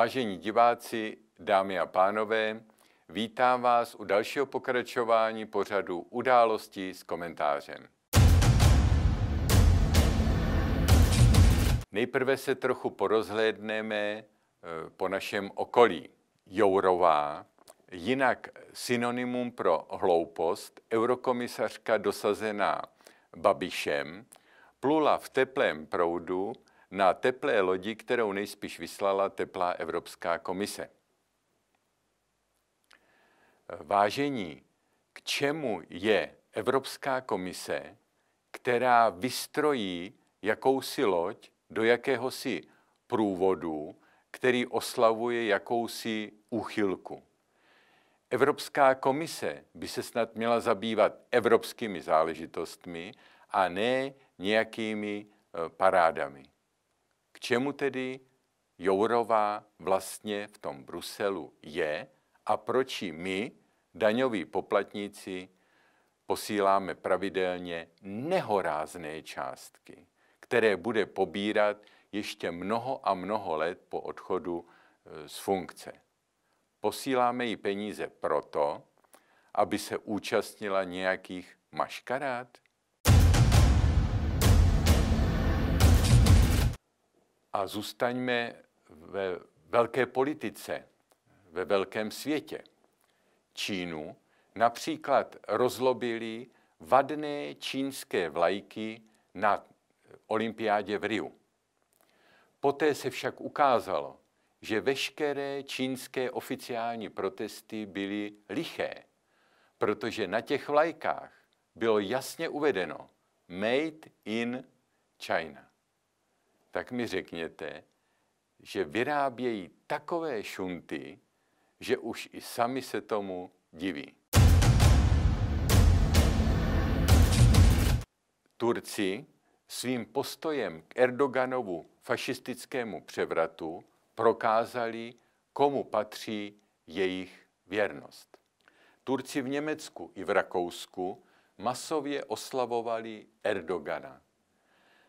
Vážení diváci, dámy a pánové, vítám vás u dalšího pokračování pořadu Události s komentářem. Nejprve se trochu porozhlédneme eh, po našem okolí. Jourová, jinak synonymum pro hloupost, eurokomisařka dosazená Babišem, plula v teplém proudu na teplé lodi, kterou nejspíš vyslala teplá Evropská komise. Vážení, k čemu je Evropská komise, která vystrojí jakousi loď do jakéhosi průvodu, který oslavuje jakousi úchylku. Evropská komise by se snad měla zabývat evropskými záležitostmi a ne nějakými eh, parádami čemu tedy Jourová vlastně v tom Bruselu je a proč my, daňoví poplatníci, posíláme pravidelně nehorázné částky, které bude pobírat ještě mnoho a mnoho let po odchodu e, z funkce. Posíláme jí peníze proto, aby se účastnila nějakých maškarát, a zůstaňme ve velké politice, ve velkém světě. Čínu například rozlobili vadné čínské vlajky na olympiádě v Riu. Poté se však ukázalo, že veškeré čínské oficiální protesty byly liché, protože na těch vlajkách bylo jasně uvedeno Made in China tak mi řekněte, že vyrábějí takové šunty, že už i sami se tomu diví. Turci svým postojem k Erdoganovu fašistickému převratu prokázali, komu patří jejich věrnost. Turci v Německu i v Rakousku masově oslavovali Erdogana.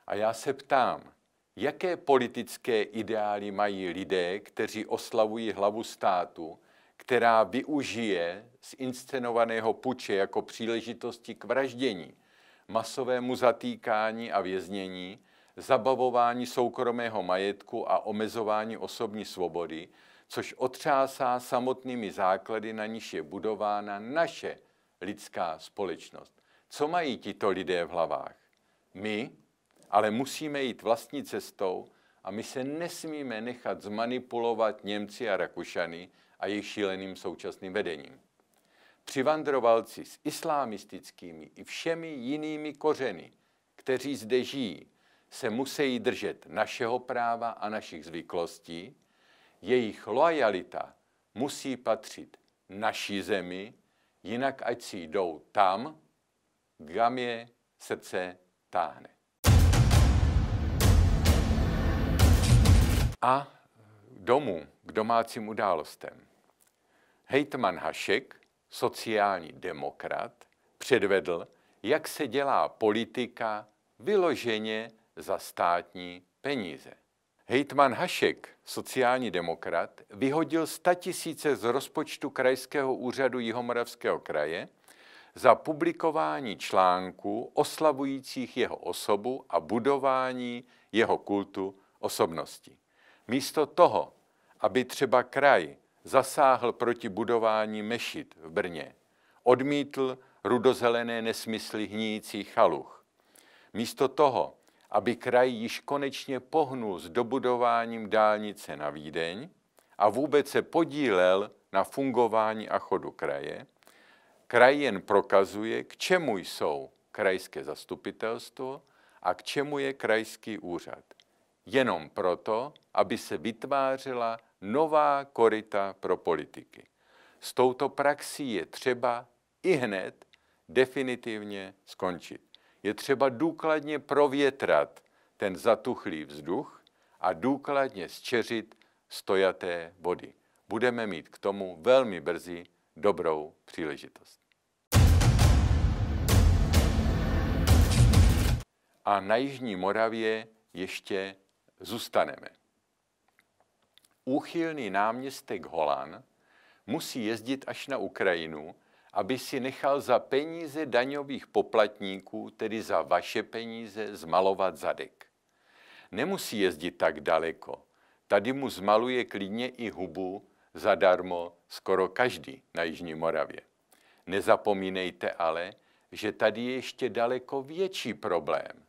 A já se ptám, Jaké politické ideály mají lidé, kteří oslavují hlavu státu, která využije z inscenovaného puče jako příležitosti k vraždění, masovému zatýkání a věznění, zabavování soukromého majetku a omezování osobní svobody, což otřásá samotnými základy, na níž je budována naše lidská společnost. Co mají tito lidé v hlavách? My, ale musíme jít vlastní cestou a my se nesmíme nechat zmanipulovat Němci a Rakušany a jejich šíleným současným vedením. Přivandrovalci s islámistickými i všemi jinými kořeny, kteří zde žijí, se musí držet našeho práva a našich zvyklostí, jejich lojalita musí patřit naší zemi, jinak ať si jdou tam, kam je srdce táhne. a domů k domácím událostem. Hejtman Hašek, sociální demokrat, předvedl, jak se dělá politika vyloženě za státní peníze. Hejtman Hašek, sociální demokrat, vyhodil 100 tisíce z rozpočtu Krajského úřadu Jihomoravského kraje za publikování článků oslavujících jeho osobu a budování jeho kultu osobnosti. Místo toho, aby třeba kraj zasáhl proti budování mešit v Brně, odmítl rudozelené nesmysly hníjící chaluch. Místo toho, aby kraj již konečně pohnul s dobudováním dálnice na Vídeň a vůbec se podílel na fungování a chodu kraje, kraj jen prokazuje, k čemu jsou krajské zastupitelstvo a k čemu je krajský úřad jenom proto, aby se vytvářela nová korita pro politiky. S touto praxí je třeba i hned definitivně skončit. Je třeba důkladně provětrat ten zatuchlý vzduch a důkladně zčeřit stojaté vody. Budeme mít k tomu velmi brzy dobrou příležitost. A na Jižní Moravě ještě zůstaneme. Úchylný náměstek Holan musí jezdit až na Ukrajinu, aby si nechal za peníze daňových poplatníků, tedy za vaše peníze, zmalovat zadek. Nemusí jezdit tak daleko. Tady mu zmaluje klidně i hubu zadarmo skoro každý na Jižní Moravě. Nezapomínejte ale, že tady je ještě daleko větší problém.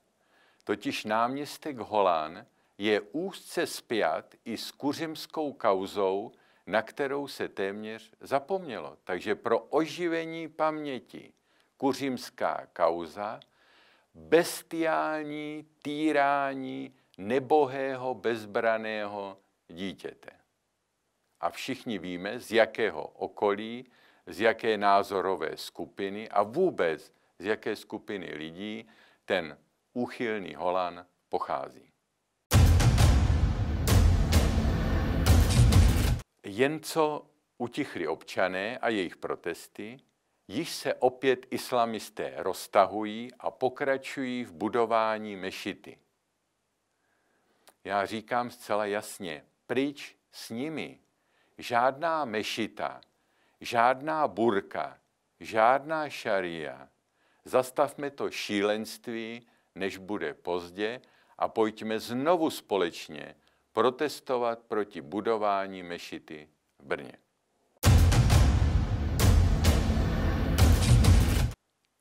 Totiž náměstek Holán je úzce spjat i s kuřimskou kauzou, na kterou se téměř zapomnělo. Takže pro oživení paměti kuřimská kauza, bestiální týrání nebohého bezbraného dítěte. A všichni víme, z jakého okolí, z jaké názorové skupiny a vůbec z jaké skupiny lidí ten úchylný Holan pochází. Jen co utichli občané a jejich protesty, již se opět islamisté roztahují a pokračují v budování mešity. Já říkám zcela jasně, pryč s nimi. Žádná mešita, žádná burka, žádná šaria. Zastavme to šílenství, než bude pozdě a pojďme znovu společně protestovat proti budování mešity v Brně.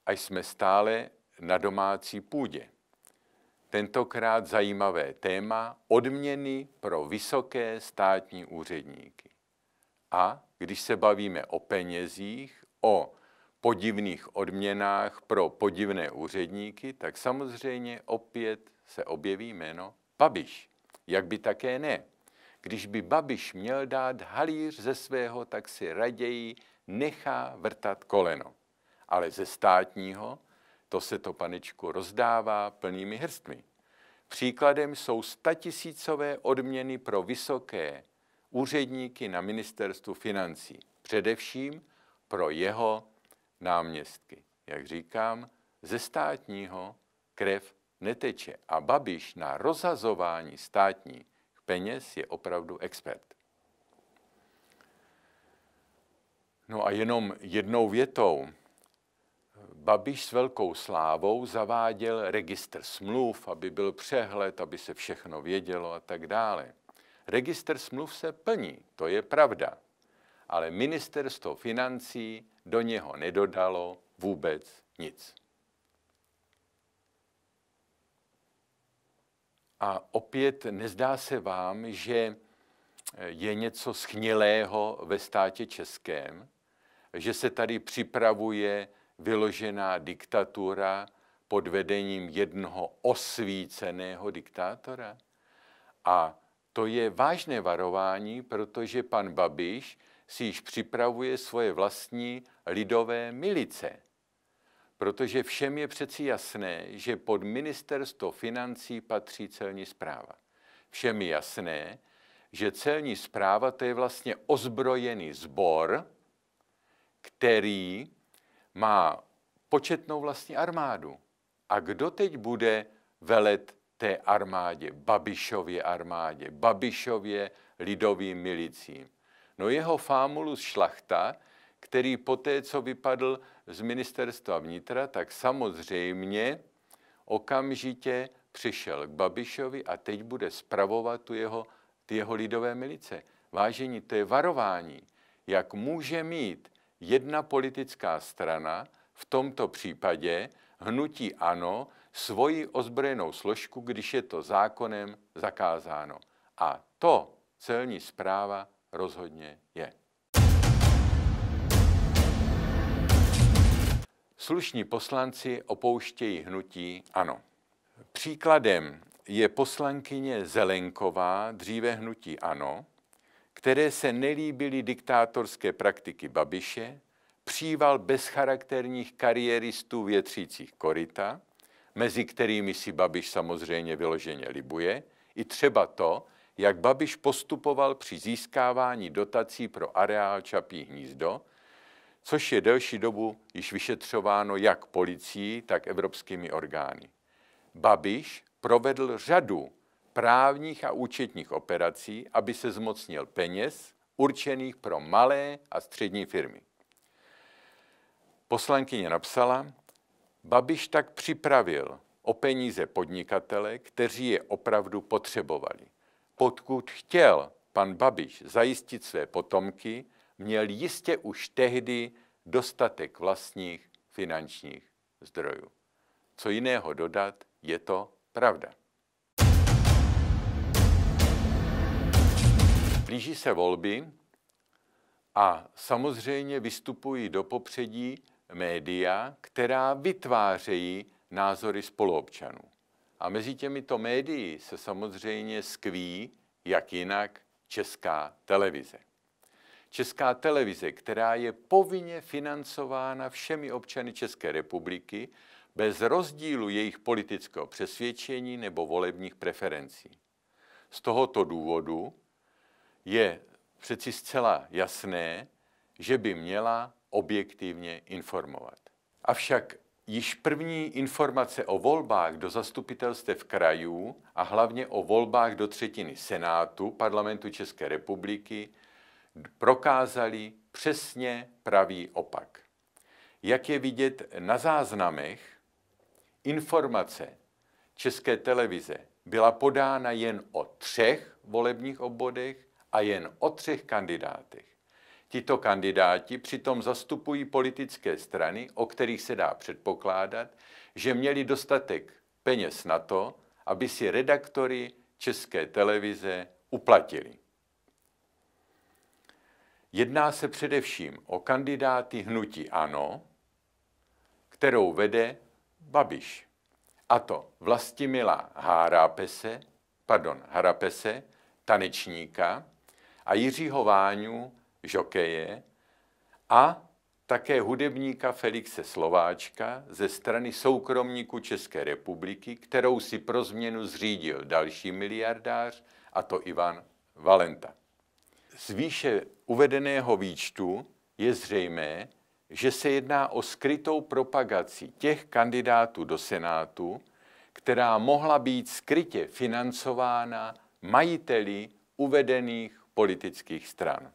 A jsme stále na domácí půdě. Tentokrát zajímavé téma odměny pro vysoké státní úředníky. A když se bavíme o penězích, o podivných odměnách pro podivné úředníky, tak samozřejmě opět se objeví jméno Babiš. Jak by také ne? Když by Babiš měl dát halíř ze svého, tak si raději nechá vrtat koleno. Ale ze státního, to se to panečku rozdává plnými hrstmi. Příkladem jsou statisícové odměny pro vysoké úředníky na ministerstvu financí, především pro jeho náměstky. Jak říkám, ze státního krev neteče a Babiš na rozhazování státních peněz je opravdu expert. No a jenom jednou větou. Babiš s velkou slávou zaváděl registr smluv, aby byl přehled, aby se všechno vědělo a tak dále. Registr smluv se plní, to je pravda, ale ministerstvo financí do něho nedodalo vůbec nic. A opět nezdá se vám, že eh, je něco schnilého ve státě českém, že se tady připravuje vyložená diktatura pod vedením jednoho osvíceného diktátora? A to je vážné varování, protože pan Babiš si již připravuje svoje vlastní lidové milice. Protože všem je přeci jasné, že pod ministerstvo financí patří celní zpráva. Všem je jasné, že celní zpráva to je vlastně ozbrojený sbor, který má početnou vlastní armádu. A kdo teď bude velet té armádě, Babišově armádě, Babišově lidovým milicím? No jeho Fámulus Šlachta který poté, co vypadl z ministerstva vnitra, tak samozřejmě okamžitě přišel k Babišovi a teď bude spravovat tu jeho, ty jeho lidové milice. Vážení, to je varování, jak může mít jedna politická strana, v tomto případě hnutí ano, svoji ozbrojenou složku, když je to zákonem zakázáno. A to celní zpráva rozhodně je. Slušní poslanci opouštějí hnutí ANO. Příkladem je poslankyně Zelenková, dříve hnutí ANO, které se nelíbily diktátorské praktiky Babiše, příval bezcharakterních kariéristů větřících korita, mezi kterými si Babiš samozřejmě vyloženě libuje, i třeba to, jak Babiš postupoval při získávání dotací pro areál Čapí hnízdo, což je delší dobu již vyšetřováno jak policií, tak evropskými orgány. Babiš provedl řadu právních a účetních operací, aby se zmocnil peněz určených pro malé a střední firmy. Poslankyně napsala, Babiš tak připravil o peníze podnikatele, kteří je opravdu potřebovali. Pokud chtěl pan Babiš zajistit své potomky, měl jistě už tehdy dostatek vlastních finančních zdrojů. Co jiného dodat, je to pravda. Blíží se volby a samozřejmě vystupují do popředí média, která vytvářejí názory spoluobčanů. A mezi těmito médií se samozřejmě skví, jak jinak, česká televize. Česká televize, která je povinně financována všemi občany České republiky bez rozdílu jejich politického přesvědčení nebo volebních preferencí. Z tohoto důvodu je přeci zcela jasné, že by měla objektivně informovat. Avšak již první informace o volbách do zastupitelstev krajů a hlavně o volbách do třetiny Senátu parlamentu České republiky prokázali přesně pravý opak. Jak je vidět na záznamech, informace České televize byla podána jen o třech volebních obvodech a jen o třech kandidátech. Tito kandidáti přitom zastupují politické strany, o kterých se dá předpokládat, že měli dostatek peněz na to, aby si redaktory České televize uplatili. Jedná se především o kandidáty hnutí ANO, kterou vede Babiš. A to Vlastimila Harapese, pardon, Harapese, tanečníka a Jiřího Váňu, žokeje a také hudebníka Felixe Slováčka ze strany soukromníků České republiky, kterou si pro změnu zřídil další miliardář, a to Ivan Valenta. Z výše uvedeného výčtu je zřejmé, že se jedná o skrytou propagaci těch kandidátů do Senátu, která mohla být skrytě financována majiteli uvedených politických stran.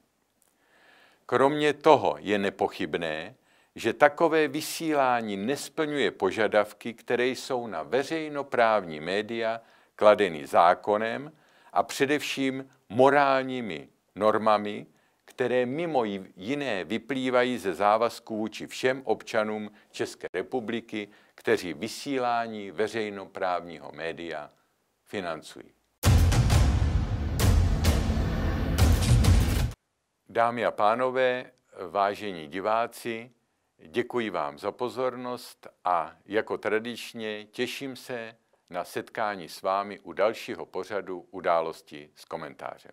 Kromě toho je nepochybné, že takové vysílání nesplňuje požadavky, které jsou na veřejnoprávní média kladeny zákonem a především morálními normami, které mimo jiné vyplývají ze závazků vůči všem občanům České republiky, kteří vysílání veřejnoprávního média financují. Dámy a pánové, vážení diváci, děkuji vám za pozornost a jako tradičně těším se na setkání s vámi u dalšího pořadu Události s komentářem.